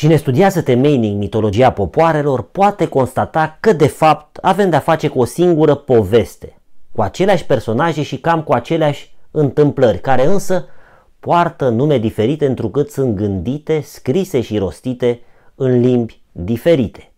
Cine studiază temeinic mitologia popoarelor poate constata că de fapt avem de-a face cu o singură poveste, cu aceleași personaje și cam cu aceleași întâmplări, care însă poartă nume diferite întrucât sunt gândite, scrise și rostite în limbi diferite.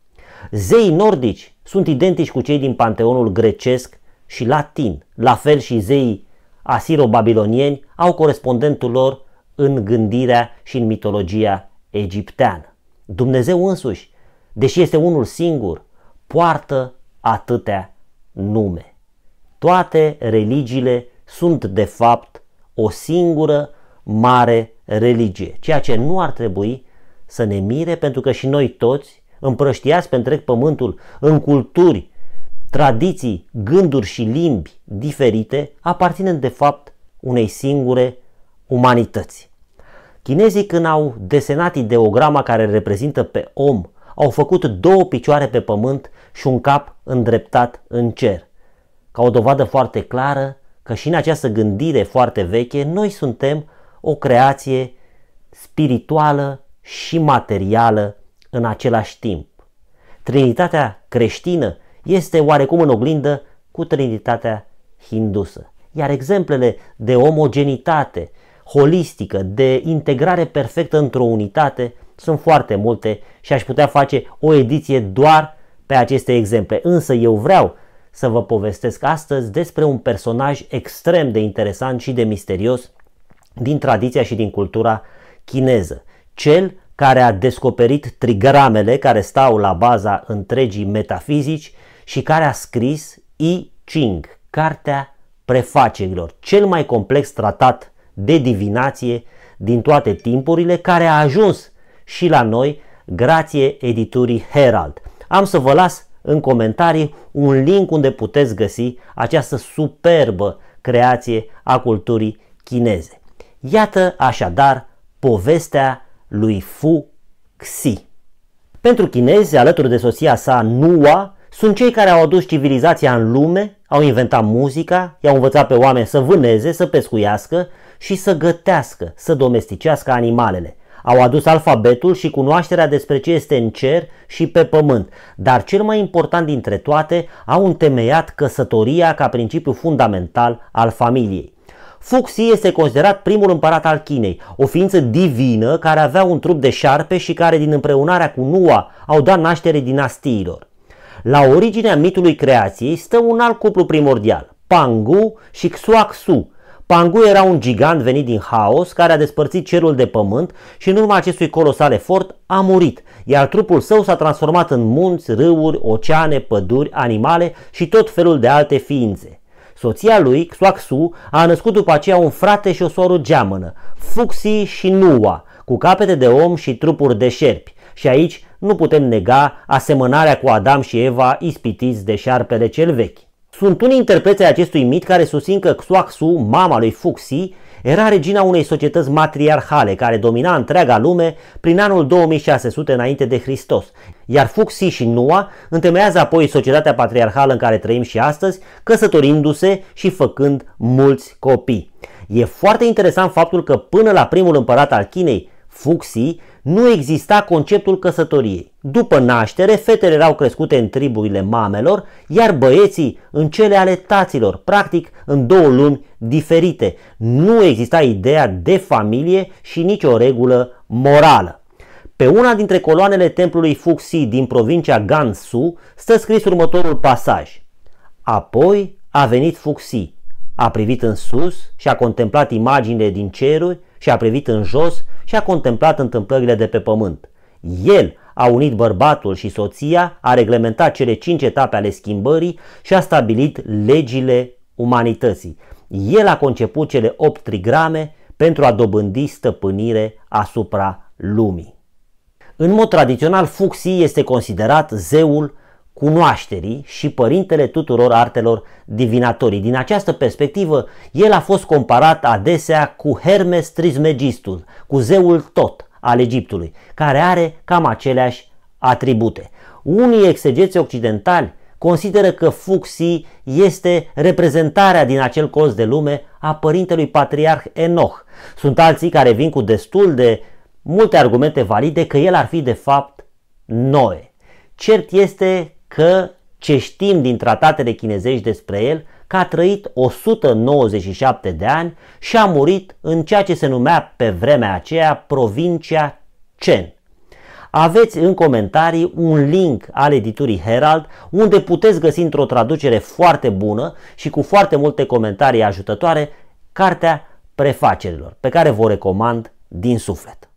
Zeii nordici sunt identici cu cei din panteonul grecesc și latin, la fel și zeii asiro-babilonieni au corespondentul lor în gândirea și în mitologia egipteană. Dumnezeu însuși, deși este unul singur, poartă atâtea nume. Toate religiile sunt de fapt o singură mare religie, ceea ce nu ar trebui să ne mire pentru că și noi toți, împrăștiați pe întreg pământul, în culturi, tradiții, gânduri și limbi diferite, aparținem de fapt unei singure umanități. Chinezii când au desenat ideograma care reprezintă pe om, au făcut două picioare pe pământ și un cap îndreptat în cer. Ca o dovadă foarte clară că și în această gândire foarte veche noi suntem o creație spirituală și materială în același timp. Trinitatea creștină este oarecum în oglindă cu Trinitatea hindusă. Iar exemplele de omogenitate holistică, de integrare perfectă într-o unitate, sunt foarte multe și aș putea face o ediție doar pe aceste exemple. Însă eu vreau să vă povestesc astăzi despre un personaj extrem de interesant și de misterios din tradiția și din cultura chineză. Cel care a descoperit trigramele care stau la baza întregii metafizici și care a scris I Ching, cartea prefacerilor, cel mai complex tratat de divinație din toate timpurile, care a ajuns și la noi grație editurii Herald. Am să vă las în comentarii un link unde puteți găsi această superbă creație a culturii chineze. Iată așadar povestea lui Fu Xi. Pentru chinezi, alături de soția sa Nua, sunt cei care au adus civilizația în lume, au inventat muzica, i-au învățat pe oameni să vâneze, să pescuiască și să gătească, să domesticească animalele. Au adus alfabetul și cunoașterea despre ce este în cer și pe pământ, dar cel mai important dintre toate, au întemeiat căsătoria ca principiu fundamental al familiei. Fuxi este considerat primul împărat al Chinei, o ființă divină care avea un trup de șarpe și care din împreunarea cu Nua au dat naștere dinastiilor. La originea mitului creației stă un alt cuplu primordial, Pangu și Xuaxu. Pangu era un gigant venit din haos care a despărțit cerul de pământ și în urma acestui colosal efort a murit, iar trupul său s-a transformat în munți, râuri, oceane, păduri, animale și tot felul de alte ființe. Soția lui, Xuaxu, a născut după aceea un frate și o soră geamănă, Fuxi și Nua, cu capete de om și trupuri de șerpi. Și aici nu putem nega asemănarea cu Adam și Eva ispitiți de șarpele cel vechi. Sunt unii interpreți ai acestui mit care susțin că Xuaxu, mama lui Fuxi, era regina unei societăți matriarhale care domina întreaga lume prin anul 2600 înainte de Hristos, iar Fuxi și Nua întemeiază apoi societatea patriarhală în care trăim și astăzi, căsătorindu-se și făcând mulți copii. E foarte interesant faptul că până la primul împărat al Chinei, Fuxii, nu exista conceptul căsătoriei. După naștere, fetele erau crescute în triburile mamelor, iar băieții în cele ale taților, practic în două lumi diferite. Nu exista ideea de familie și nicio regulă morală. Pe una dintre coloanele templului Fuxi din provincia Gansu stă scris următorul pasaj. Apoi a venit Fuxi, a privit în sus și a contemplat imaginile din ceruri și a privit în jos și a contemplat întâmplările de pe pământ. El a unit bărbatul și soția, a reglementat cele cinci etape ale schimbării și a stabilit legile umanității. El a conceput cele opt trigrame pentru a dobândi stăpânire asupra lumii. În mod tradițional, Fuxi este considerat zeul cunoașterii și părintele tuturor artelor divinatorii. Din această perspectivă, el a fost comparat adesea cu Hermes Trismegistul, cu zeul tot al Egiptului, care are cam aceleași atribute. Unii exegeți occidentali consideră că Fuxi este reprezentarea din acel colț de lume a părintelui patriarh Enoch. Sunt alții care vin cu destul de multe argumente valide că el ar fi de fapt Noe. Cert este că ce știm din tratatele chinezești despre el, că a trăit 197 de ani și a murit în ceea ce se numea pe vremea aceea provincia Chen. Aveți în comentarii un link al editurii Herald unde puteți găsi într-o traducere foarte bună și cu foarte multe comentarii ajutătoare cartea prefacerilor pe care vă recomand din suflet.